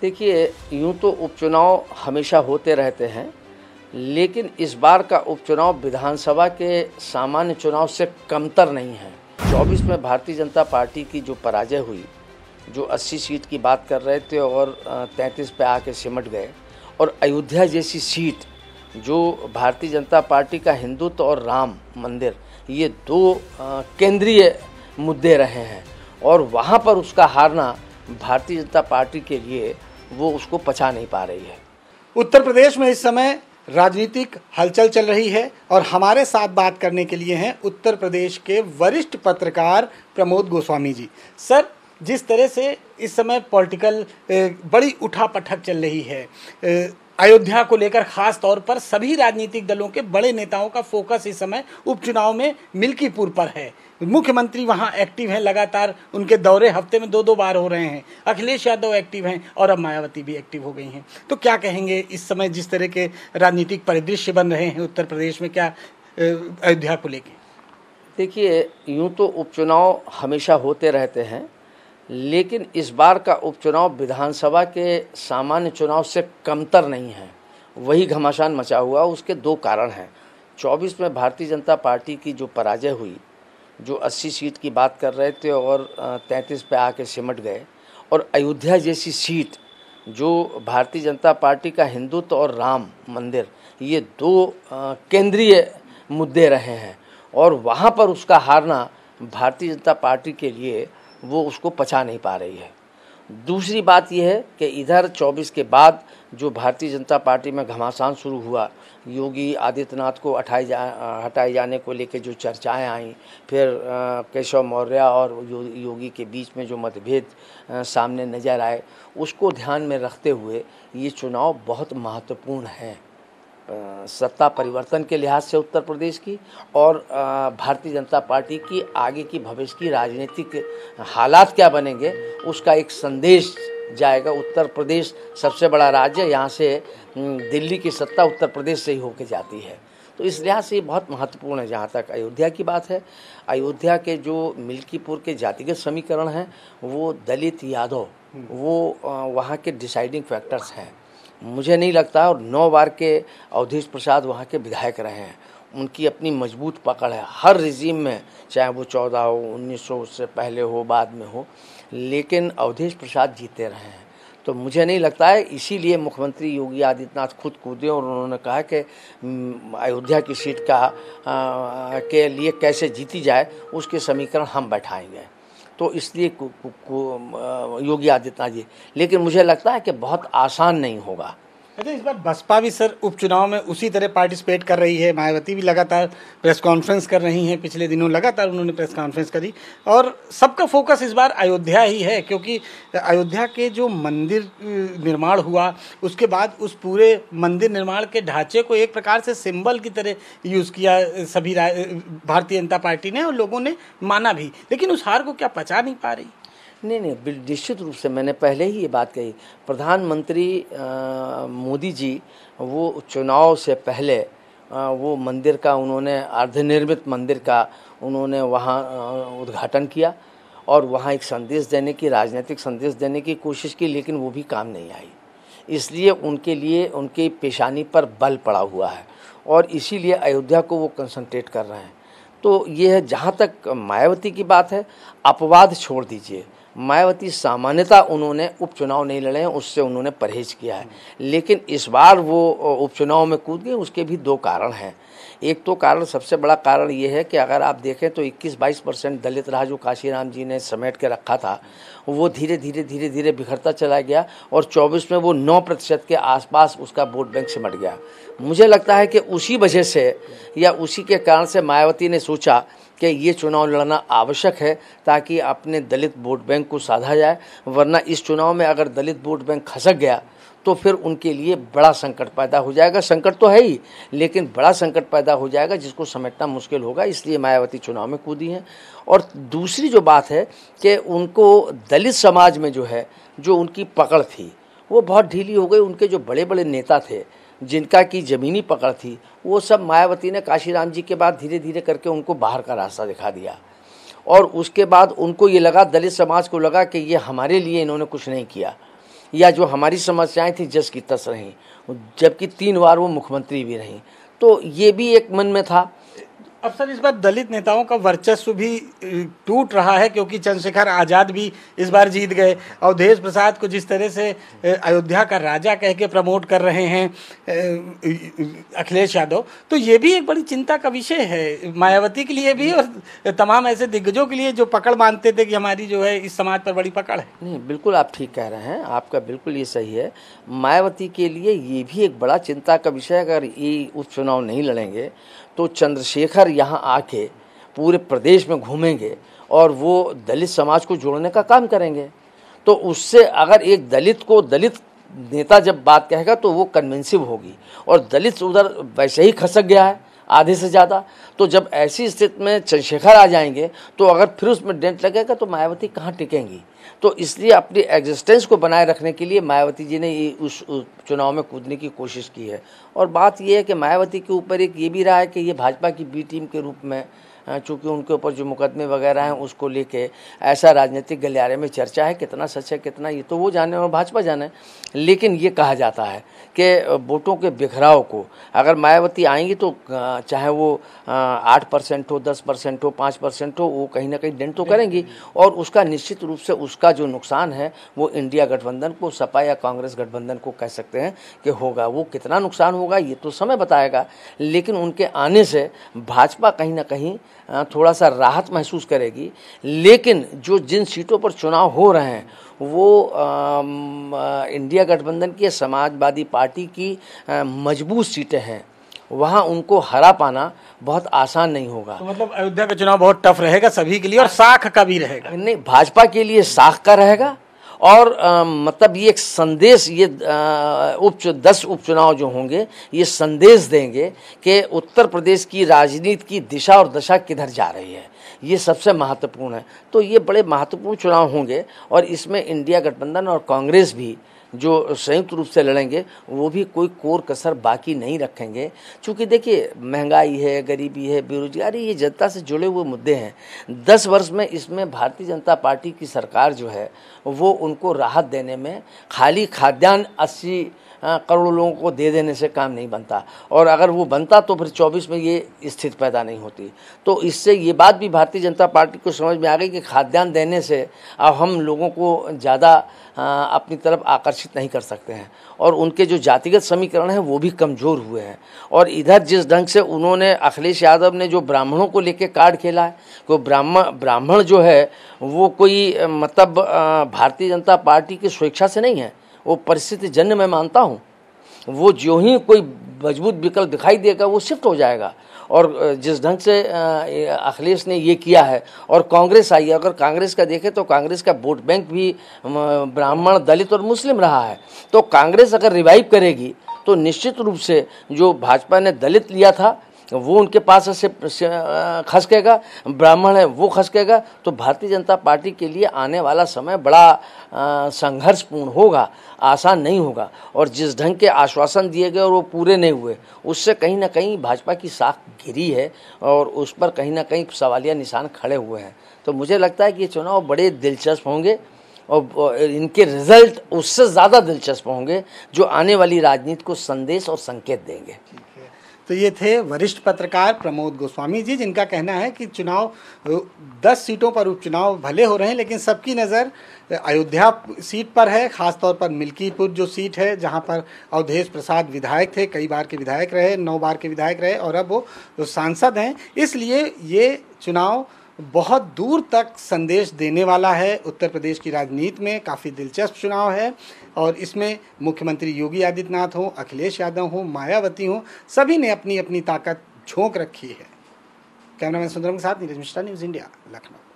देखिए यूं तो उपचुनाव हमेशा होते रहते हैं लेकिन इस बार का उपचुनाव विधानसभा के सामान्य चुनाव से कमतर नहीं है 24 में भारतीय जनता पार्टी की जो पराजय हुई जो 80 सीट की बात कर रहे थे और 33 पे आके सिमट गए और अयोध्या जैसी सीट जो भारतीय जनता पार्टी का हिंदुत्व और राम मंदिर ये दो केंद्रीय मुद्दे रहे हैं और वहाँ पर उसका हारना भारतीय जनता पार्टी के लिए वो उसको पचा नहीं पा रही है उत्तर प्रदेश में इस समय राजनीतिक हलचल चल रही है और हमारे साथ बात करने के लिए हैं उत्तर प्रदेश के वरिष्ठ पत्रकार प्रमोद गोस्वामी जी सर जिस तरह से इस समय पॉलिटिकल बड़ी उठा पटक चल रही है अयोध्या को लेकर खास तौर पर सभी राजनीतिक दलों के बड़े नेताओं का फोकस इस समय उपचुनाव में मिल्कीपुर पर है मुख्यमंत्री वहां एक्टिव हैं लगातार उनके दौरे हफ्ते में दो दो बार हो रहे हैं अखिलेश यादव एक्टिव हैं और अब मायावती भी एक्टिव हो गई हैं तो क्या कहेंगे इस समय जिस तरह के राजनीतिक परिदृश्य बन रहे हैं उत्तर प्रदेश में क्या अयोध्या को लेकर देखिए यूँ तो उपचुनाव हमेशा होते रहते हैं लेकिन इस बार का उपचुनाव विधानसभा के सामान्य चुनाव से कमतर नहीं है वही घमासान मचा हुआ उसके दो कारण हैं चौबीस में भारतीय जनता पार्टी की जो पराजय हुई जो 80 सीट की बात कर रहे थे और 33 पे आके सिमट गए और अयोध्या जैसी सीट जो भारतीय जनता पार्टी का हिंदुत्व और राम मंदिर ये दो केंद्रीय मुद्दे रहे हैं और वहाँ पर उसका हारना भारतीय जनता पार्टी के लिए वो उसको पचा नहीं पा रही है दूसरी बात यह है कि इधर 24 के बाद जो भारतीय जनता पार्टी में घमासान शुरू हुआ योगी आदित्यनाथ को हटाए जा हटाए जाने को लेकर जो चर्चाएं आईं फिर केशव मौर्य और यो, योगी के बीच में जो मतभेद सामने नज़र आए उसको ध्यान में रखते हुए ये चुनाव बहुत महत्वपूर्ण हैं सत्ता परिवर्तन के लिहाज से उत्तर प्रदेश की और भारतीय जनता पार्टी की आगे की भविष्य की राजनीतिक हालात क्या बनेंगे उसका एक संदेश जाएगा उत्तर प्रदेश सबसे बड़ा राज्य यहाँ से दिल्ली की सत्ता उत्तर प्रदेश से ही होके जाती है तो इस लिहाज से ये बहुत महत्वपूर्ण है जहाँ तक अयोध्या की बात है अयोध्या के जो मिल्कीपुर के जातिगत समीकरण हैं वो दलित यादव वो वहाँ के डिसाइडिंग फैक्टर्स हैं मुझे नहीं लगता और नौ बार के अवधेश प्रसाद वहाँ के विधायक रहे हैं उनकी अपनी मजबूत पकड़ है हर रिजीम में चाहे वो चौदह हो उन्नीस सौ उससे पहले हो बाद में हो लेकिन अवधेश प्रसाद जीते रहे हैं तो मुझे नहीं लगता है इसीलिए मुख्यमंत्री योगी आदित्यनाथ खुद कूदे और उन्होंने कहा कि अयोध्या की सीट का आ, के लिए कैसे जीती जाए उसके समीकरण हम बैठाएंगे तो इसलिए योगी आदित्यनाथ जी लेकिन मुझे लगता है कि बहुत आसान नहीं होगा अच्छा इस बार बसपा भी सर उपचुनाव में उसी तरह पार्टिसिपेट कर रही है मायावती भी लगातार प्रेस कॉन्फ्रेंस कर रही हैं पिछले दिनों लगातार उन्होंने प्रेस कॉन्फ्रेंस करी और सबका फोकस इस बार अयोध्या ही है क्योंकि अयोध्या के जो मंदिर निर्माण हुआ उसके बाद उस पूरे मंदिर निर्माण के ढांचे को एक प्रकार से सिंबल की तरह यूज़ किया सभी भारतीय जनता पार्टी ने और लोगों ने माना भी लेकिन उस हार को क्या पचा नहीं पा रही नहीं नहीं निश्चित रूप से मैंने पहले ही ये बात कही प्रधानमंत्री मोदी जी वो चुनाव से पहले आ, वो मंदिर का उन्होंने अर्धनिर्मित मंदिर का उन्होंने वहाँ उद्घाटन किया और वहाँ एक संदेश देने की राजनीतिक संदेश देने की कोशिश की लेकिन वो भी काम नहीं आई इसलिए उनके लिए उनकी पेशानी पर बल पड़ा हुआ है और इसीलिए अयोध्या को वो कंसंट्रेट कर रहे हैं तो ये है जहाँ तक मायावती की बात है अपवाद छोड़ दीजिए मायावती सामान्यता उन्होंने उपचुनाव नहीं लड़े हैं उससे उन्होंने परहेज किया है लेकिन इस बार वो उपचुनाव में कूद गए उसके भी दो कारण हैं एक तो कारण सबसे बड़ा कारण ये है कि अगर आप देखें तो 21-22 परसेंट दलित रहा जो काशीराम जी ने समेट के रखा था वो धीरे धीरे धीरे धीरे बिखरता चला गया और 24 में वो 9 प्रतिशत के आसपास उसका वोट बैंक सिमट गया मुझे लगता है कि उसी वजह से या उसी के कारण से मायावती ने सोचा कि ये चुनाव लड़ना आवश्यक है ताकि अपने दलित वोट बैंक को साधा जाए वरना इस चुनाव में अगर दलित वोट बैंक खसक गया तो फिर उनके लिए बड़ा संकट पैदा हो जाएगा संकट तो है ही लेकिन बड़ा संकट पैदा हो जाएगा जिसको समेटना मुश्किल होगा इसलिए मायावती चुनाव में कूदी हैं और दूसरी जो बात है कि उनको दलित समाज में जो है जो उनकी पकड़ थी वो बहुत ढीली हो गई उनके जो बड़े बड़े नेता थे जिनका की ज़मीनी पकड़ थी वो सब मायावती ने काशीराम जी के बाद धीरे धीरे करके उनको बाहर का रास्ता दिखा दिया और उसके बाद उनको ये लगा दलित समाज को लगा कि ये हमारे लिए इन्होंने कुछ नहीं किया या जो हमारी समस्याएं थी जस की तस रहीं जबकि तीन बार वो मुख्यमंत्री भी रहीं तो ये भी एक मन में था अब सर इस बार दलित नेताओं का वर्चस्व भी टूट रहा है क्योंकि चंद्रशेखर आज़ाद भी इस बार जीत गए और देश प्रसाद को जिस तरह से अयोध्या का राजा कह के प्रमोट कर रहे हैं अखिलेश यादव तो ये भी एक बड़ी चिंता का विषय है मायावती के लिए भी और तमाम ऐसे दिग्गजों के लिए जो पकड़ मानते थे कि हमारी जो है इस समाज पर बड़ी पकड़ है नहीं बिल्कुल आप ठीक कह रहे हैं आपका बिल्कुल ये सही है मायावती के लिए ये भी एक बड़ा चिंता का विषय अगर ये उपचुनाव नहीं लड़ेंगे तो चंद्रशेखर यहाँ आके पूरे प्रदेश में घूमेंगे और वो दलित समाज को जोड़ने का काम करेंगे तो उससे अगर एक दलित को दलित नेता जब बात कहेगा तो वो कन्विंसिव होगी और दलित उधर वैसे ही खसक गया है आधे से ज़्यादा तो जब ऐसी स्थिति में चंद्रशेखर आ जाएंगे तो अगर फिर उसमें डेंट लगेगा तो मायावती कहाँ टिकेंगी तो इसलिए अपनी एग्जिस्टेंस को बनाए रखने के लिए मायावती जी ने ये उस, उस चुनाव में कूदने की कोशिश की है और बात यह है कि मायावती के ऊपर एक ये भी रहा है कि ये भाजपा की बी टीम के रूप में चूँकि उनके ऊपर जो मुकदमे वगैरह हैं उसको लेके ऐसा राजनीतिक गलियारे में चर्चा है कितना सच है कितना ये तो वो जाने और भाजपा जाने लेकिन ये कहा जाता है कि वोटों के बिखराव को अगर मायावती आएंगी तो चाहे वो आठ परसेंट हो दस परसेंट हो पाँच परसेंट हो वो कहीं ना कहीं डेंट तो करेंगी और उसका निश्चित रूप से उसका जो नुकसान है वो इंडिया गठबंधन को सपा या कांग्रेस गठबंधन को कह सकते हैं कि होगा वो कितना नुकसान होगा ये तो समय बताएगा लेकिन उनके आने से भाजपा कहीं ना कहीं हाँ, थोड़ा सा राहत महसूस करेगी लेकिन जो जिन सीटों पर चुनाव हो रहे हैं वो इंडिया गठबंधन की समाजवादी पार्टी की मजबूत सीटें हैं वहाँ उनको हरा पाना बहुत आसान नहीं होगा तो मतलब अयोध्या का चुनाव बहुत टफ रहेगा सभी के लिए और साख का भी रहेगा नहीं भाजपा के लिए साख का रहेगा और आ, मतलब ये एक संदेश ये उप दस उपचुनाव जो होंगे ये संदेश देंगे कि उत्तर प्रदेश की राजनीति की दिशा और दशा किधर जा रही है ये सबसे महत्वपूर्ण है तो ये बड़े महत्वपूर्ण चुनाव होंगे और इसमें इंडिया गठबंधन और कांग्रेस भी जो संयुक्त रूप से लड़ेंगे वो भी कोई कोर कसर बाकी नहीं रखेंगे क्योंकि देखिए महंगाई है गरीबी है बेरोजगारी ये जनता से जुड़े हुए मुद्दे हैं दस वर्ष में इसमें भारतीय जनता पार्टी की सरकार जो है वो उनको राहत देने में खाली खाद्यान्न अस्सी हाँ, करोड़ों लोगों को दे देने से काम नहीं बनता और अगर वो बनता तो फिर चौबीस में ये स्थिति पैदा नहीं होती तो इससे ये बात भी भारतीय जनता पार्टी को समझ में आ गई कि खाद्यान्न देने से अब हम लोगों को ज़्यादा हाँ, अपनी तरफ आकर्षित नहीं कर सकते हैं और उनके जो जातिगत समीकरण हैं वो भी कमज़ोर हुए हैं और इधर जिस ढंग से उन्होंने अखिलेश यादव ने जो ब्राह्मणों को लेके कार्ड खेला है को तो ब्राह्मण ब्राह्मण जो है वो कोई मतलब भारतीय जनता पार्टी की स्वेच्छा से नहीं है वो परिस्थिति जन्य मैं मानता हूँ वो जो ही कोई मजबूत विकल्प दिखाई देगा वो शिफ्ट हो जाएगा और जिस ढंग से अखिलेश ने ये किया है और कांग्रेस आई है अगर कांग्रेस का देखें तो कांग्रेस का वोट बैंक भी ब्राह्मण दलित और मुस्लिम रहा है तो कांग्रेस अगर रिवाइव करेगी तो निश्चित रूप से जो भाजपा ने दलित लिया था वो उनके पास से, खसकेगा ब्राह्मण है वो खसकेगा तो भारतीय जनता पार्टी के लिए आने वाला समय बड़ा संघर्षपूर्ण होगा आसान नहीं होगा और जिस ढंग के आश्वासन दिए गए और वो पूरे नहीं हुए उससे कहीं ना कहीं भाजपा की साख गिरी है और उस पर कहीं ना कहीं सवालिया निशान खड़े हुए हैं तो मुझे लगता है कि ये चुनाव बड़े दिलचस्प होंगे और इनके रिजल्ट उससे ज़्यादा दिलचस्प होंगे जो आने वाली राजनीति को संदेश और संकेत देंगे तो ये थे वरिष्ठ पत्रकार प्रमोद गोस्वामी जी जिनका कहना है कि चुनाव दस सीटों पर उपचुनाव भले हो रहे हैं लेकिन सबकी नज़र अयोध्या सीट पर है ख़ासतौर पर मिल्कीपुर जो सीट है जहां पर अवधेश प्रसाद विधायक थे कई बार के विधायक रहे नौ बार के विधायक रहे और अब वो सांसद हैं इसलिए ये चुनाव बहुत दूर तक संदेश देने वाला है उत्तर प्रदेश की राजनीति में काफ़ी दिलचस्प चुनाव है और इसमें मुख्यमंत्री योगी आदित्यनाथ हों अखिलेश यादव हों मायावती हों सभी ने अपनी अपनी ताकत झोंक रखी है कैमरामैन सुंदरम के साथ नीरज मिश्रा न्यूज़ इंडिया लखनऊ